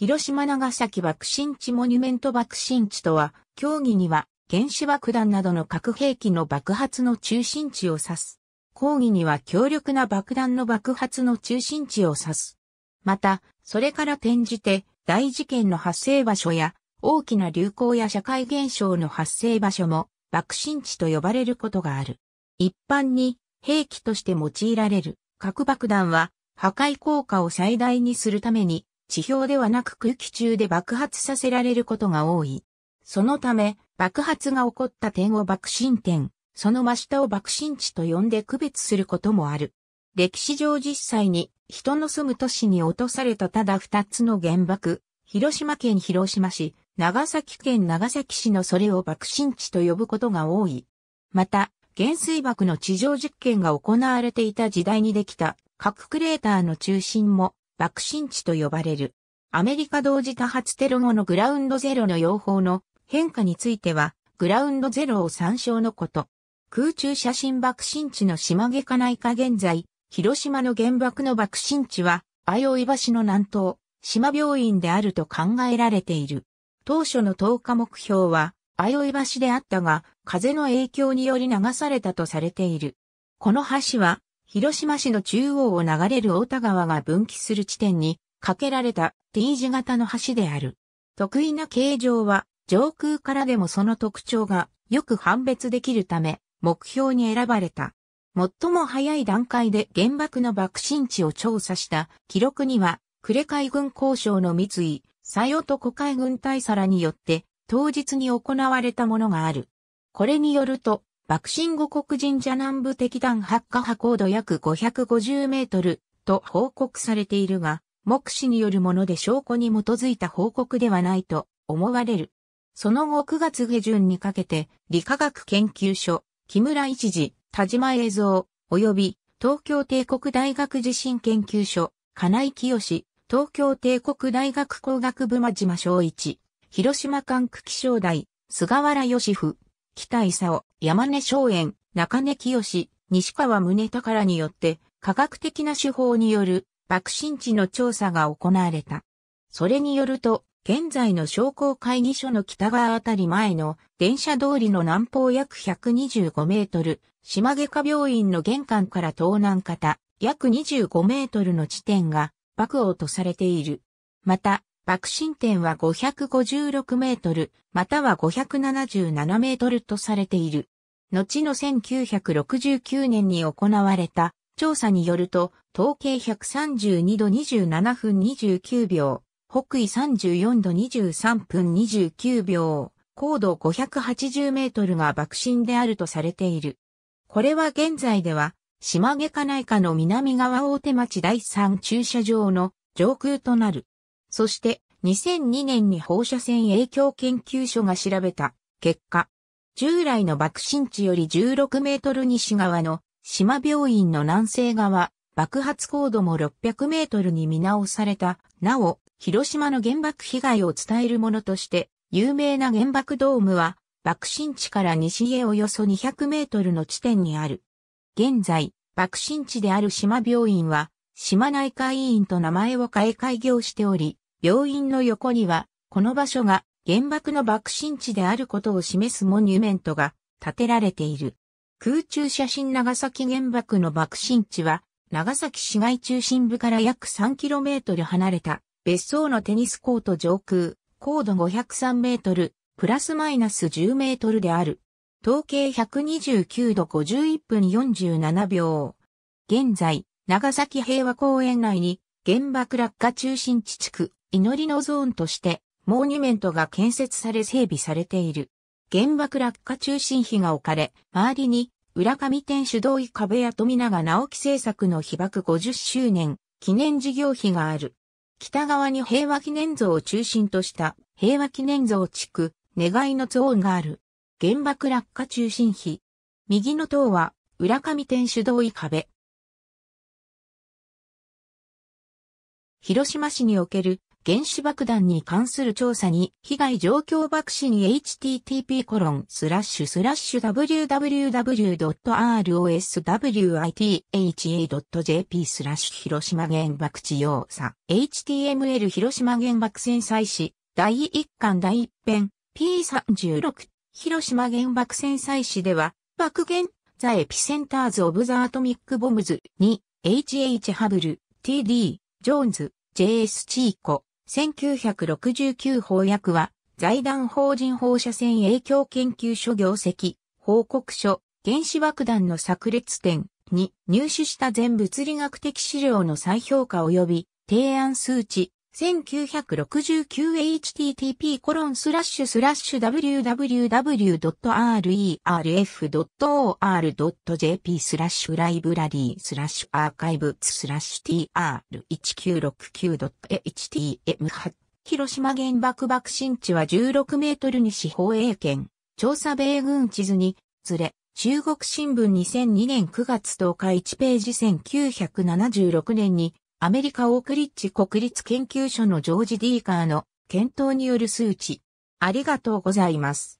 広島長崎爆心地モニュメント爆心地とは、競技には原子爆弾などの核兵器の爆発の中心地を指す。抗議には強力な爆弾の爆発の中心地を指す。また、それから転じて大事件の発生場所や大きな流行や社会現象の発生場所も爆心地と呼ばれることがある。一般に兵器として用いられる核爆弾は破壊効果を最大にするために地表ではなく空気中で爆発させられることが多い。そのため、爆発が起こった点を爆心点、その真下を爆心地と呼んで区別することもある。歴史上実際に人の住む都市に落とされたただ二つの原爆、広島県広島市、長崎県長崎市のそれを爆心地と呼ぶことが多い。また、原水爆の地上実験が行われていた時代にできた核クレーターの中心も爆心地と呼ばれる。アメリカ同時多発テロ後のグラウンドゼロの用法の変化については、グラウンドゼロを参照のこと。空中写真爆心地の島下科内科現在、広島の原爆の爆心地は、相い橋の南東、島病院であると考えられている。当初の10日目標は、相い橋であったが、風の影響により流されたとされている。この橋は、広島市の中央を流れる大田川が分岐する地点に架けられた T 字型の橋である。得意な形状は上空からでもその特徴がよく判別できるため目標に選ばれた。最も早い段階で原爆の爆心地を調査した記録には、呉海軍交渉の三井、佐与と古海軍大皿によって当日に行われたものがある。これによると、爆心後国神社南部敵弾発火波高度約550メートルと報告されているが、目視によるもので証拠に基づいた報告ではないと思われる。その後9月下旬にかけて、理化学研究所、木村一次、田島映像、及び東京帝国大学地震研究所、金井清、東京帝国大学工学部間島昭一、広島管区気象台、菅原義夫、北伊勲、山根昌園、中根清、西川宗らによって、科学的な手法による爆心地の調査が行われた。それによると、現在の商工会議所の北側あたり前の電車通りの南方約125メートル、島外科病院の玄関から東南方約25メートルの地点が爆王とされている。また、爆心点は556メートル、または577メートルとされている。後の1969年に行われた調査によると、統計132度27分29秒、北緯34度23分29秒、高度580メートルが爆心であるとされている。これは現在では、島毛か内科の南側大手町第3駐車場の上空となる。そして2002年に放射線影響研究所が調べた結果、従来の爆心地より16メートル西側の島病院の南西側、爆発高度も600メートルに見直された、なお、広島の原爆被害を伝えるものとして、有名な原爆ドームは、爆心地から西へおよそ200メートルの地点にある。現在、爆心地である島病院は、島内科医院と名前を変え開業しており、病院の横には、この場所が原爆の爆心地であることを示すモニュメントが建てられている。空中写真長崎原爆の爆心地は、長崎市街中心部から約 3km 離れた別荘のテニスコート上空、高度503メートル、プラスマイナス10メートルである。統計129度51分47秒。現在、長崎平和公園内に原爆落下中心地地区祈りのゾーンとして、モーニュメントが建設され整備されている。原爆落下中心碑が置かれ、周りに、浦上天主同意壁や富永直樹製作の被爆50周年記念事業碑がある。北側に平和記念像を中心とした平和記念像地区、願いのゾーンがある。原爆落下中心碑。右の塔は、浦上天主同意壁。広島市における原子爆弾に関する調査に、被害状況爆死に http://www.roswitha.jp コロンススララッッシシュュスラッシュ広島原爆地要査 HTML 広島原爆戦災史第1巻第1編 P36 広島原爆戦災史では爆源ザエピセンターズオブザアトミックボムズに HH ハブル TD ジョーンズ JS チーコ1969法訳は、財団法人放射線影響研究所業績、報告書、原子爆弾の炸裂点に入手した全物理学的資料の再評価及び提案数値 1969http://www.rerf.or.jp コロンススララッッシシュュスラッシュライブラリースラッシュアーカイブスラッシュ tr1969.htm8 広島原爆爆心地は16メートル西方英圏調査米軍地図にずれ中国新聞2002年9月10日1ページ1976年にアメリカ・オークリッジ国立研究所のジョージ・ディーカーの検討による数値。ありがとうございます。